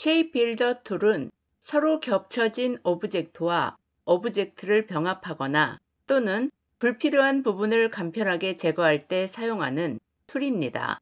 쉐이필더 툴은 서로 겹쳐진 오브젝트와 오브젝트를 병합하거나 또는 불필요한 부분을 간편하게 제거할 때 사용하는 툴입니다.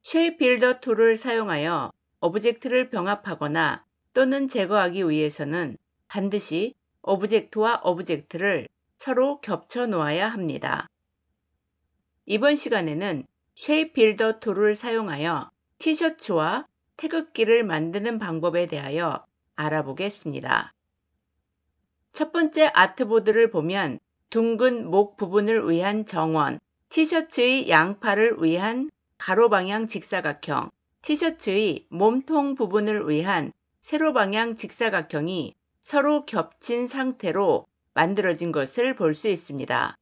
쉐이필더 툴을 사용하여 오브젝트를 병합하거나 또는 제거하기 위해서는 반드시 오브젝트와 오브젝트를 서로 겹쳐 놓아야 합니다. 이번 시간에는 쉐이필더 툴을 사용하여 티셔츠와 태극기를 만드는 방법에 대하여 알아보겠습니다. 첫 번째 아트보드를 보면 둥근 목 부분을 위한 정원, 티셔츠의 양팔을 위한 가로방향 직사각형, 티셔츠의 몸통 부분을 위한 세로방향 직사각형이 서로 겹친 상태로 만들어진 것을 볼 수 있습니다.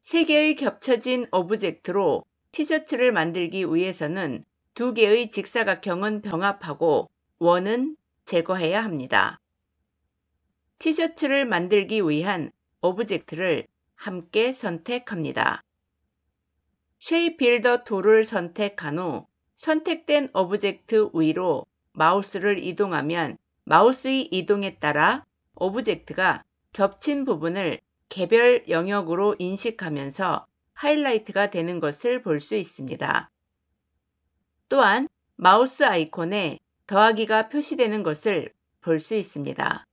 세 개의 겹쳐진 오브젝트로 티셔츠를 만들기 위해서는 두 개의 직사각형은 병합하고 원은 제거해야 합니다. 티셔츠를 만들기 위한 오브젝트를 함께 선택합니다. 쉐이빌더 툴을 선택한 후 선택된 오브젝트 위로 마우스를 이동하면 마우스의 이동에 따라 오브젝트가 겹친 부분을 개별 영역으로 인식하면서 하이라이트가 되는 것을 볼 수 있습니다. 또한 마우스 아이콘에 더하기가 표시되는 것을 볼 수 있습니다.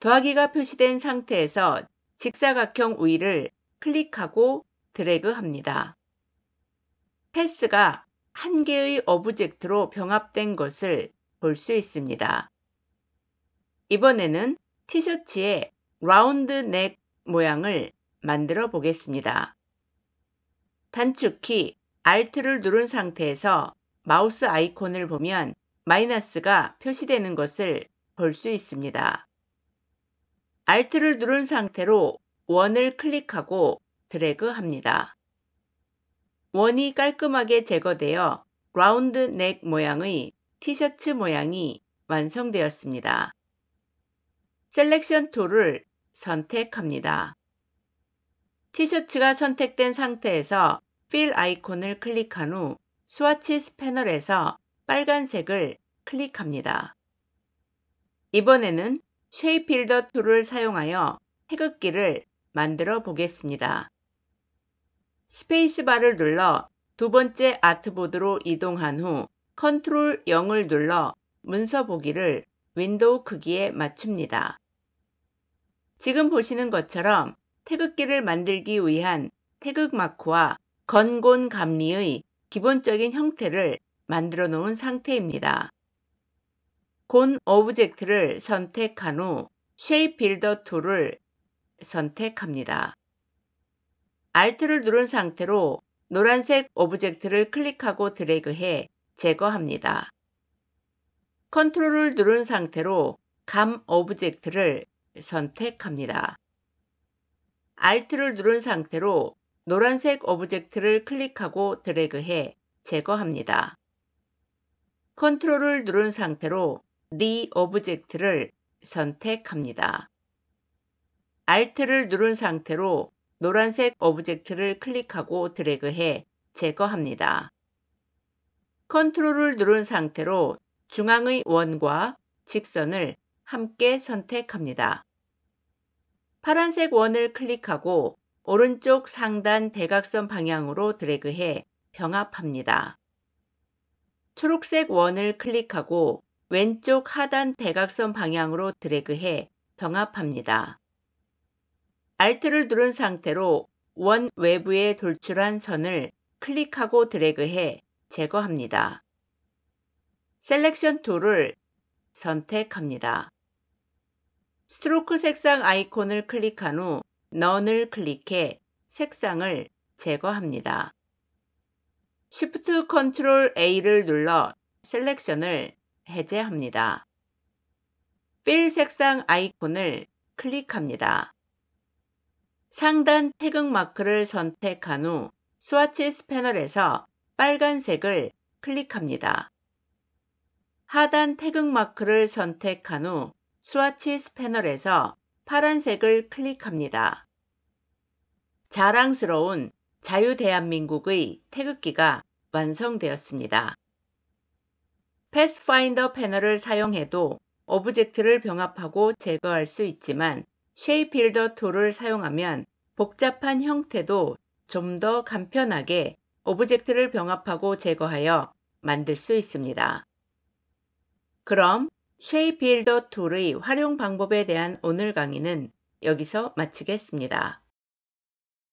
더하기가 표시된 상태에서 직사각형 우위를 클릭하고 드래그합니다. 패스가 한 개의 오브젝트로 병합된 것을 볼 수 있습니다. 이번에는 티셔츠의 라운드 넥 모양을 만들어 보겠습니다. 단축키 Alt를 누른 상태에서 마우스 아이콘을 보면 마이너스가 표시되는 것을 볼 수 있습니다. Alt를 누른 상태로 원을 클릭하고 드래그합니다. 원이 깔끔하게 제거되어 라운드 넥 모양의 티셔츠 모양이 완성되었습니다. 셀렉션 툴을 선택합니다. 티셔츠가 선택된 상태에서 필 아이콘을 클릭한 후 스와치 패널에서 빨간색을 클릭합니다. 이번에는 쉐이필더 툴을 사용하여 태극기를 만들어 보겠습니다. 스페이스바를 눌러 두 번째 아트보드로 이동한 후 Ctrl 0을 눌러 문서 보기를 윈도우 크기에 맞춥니다. 지금 보시는 것처럼 태극기를 만들기 위한 태극 마크와 건곤감리의 기본적인 형태를 만들어 놓은 상태입니다. 곤 오브젝트를 선택한 후 쉐이필더 툴을 선택합니다. Alt를 누른 상태로 노란색 오브젝트를 클릭하고 드래그해 제거합니다. 컨트롤을 누른 상태로 감 오브젝트를 선택합니다. Alt를 누른 상태로 노란색 오브젝트를 클릭하고 드래그해 제거합니다. 컨트롤을 누른 상태로 리 오브젝트를 선택합니다. Alt를 누른 상태로 노란색 오브젝트를 클릭하고 드래그해 제거합니다. 컨트롤을 누른 상태로 중앙의 원과 직선을 함께 선택합니다. 파란색 원을 클릭하고 오른쪽 상단 대각선 방향으로 드래그해 병합합니다. 초록색 원을 클릭하고 왼쪽 하단 대각선 방향으로 드래그해 병합합니다. Alt를 누른 상태로 원 외부에 돌출한 선을 클릭하고 드래그해 제거합니다. Selection t o o l 을 선택합니다. 스트로크 색상 아이콘을 클릭한 후 넌을 클릭해 색상을 제거합니다. Shift Ctrl A를 눌러 셀렉션을 해제합니다. Fill 색상 아이콘을 클릭합니다. 상단 태극 마크를 선택한 후 스와치스 패널에서 빨간색을 클릭합니다. 하단 태극 마크를 선택한 후 스와치스 패널에서 파란색을 클릭합니다. 자랑스러운 자유대한민국의 태극기가 완성되었습니다. 패스파인더 패널을 사용해도 오브젝트를 병합하고 제거할 수 있지만 쉐이필더 툴을 사용하면 복잡한 형태도 좀 더 간편하게 오브젝트를 병합하고 제거하여 만들 수 있습니다. 그럼 쉐이필더 툴의 활용 방법에 대한 오늘 강의는 여기서 마치겠습니다.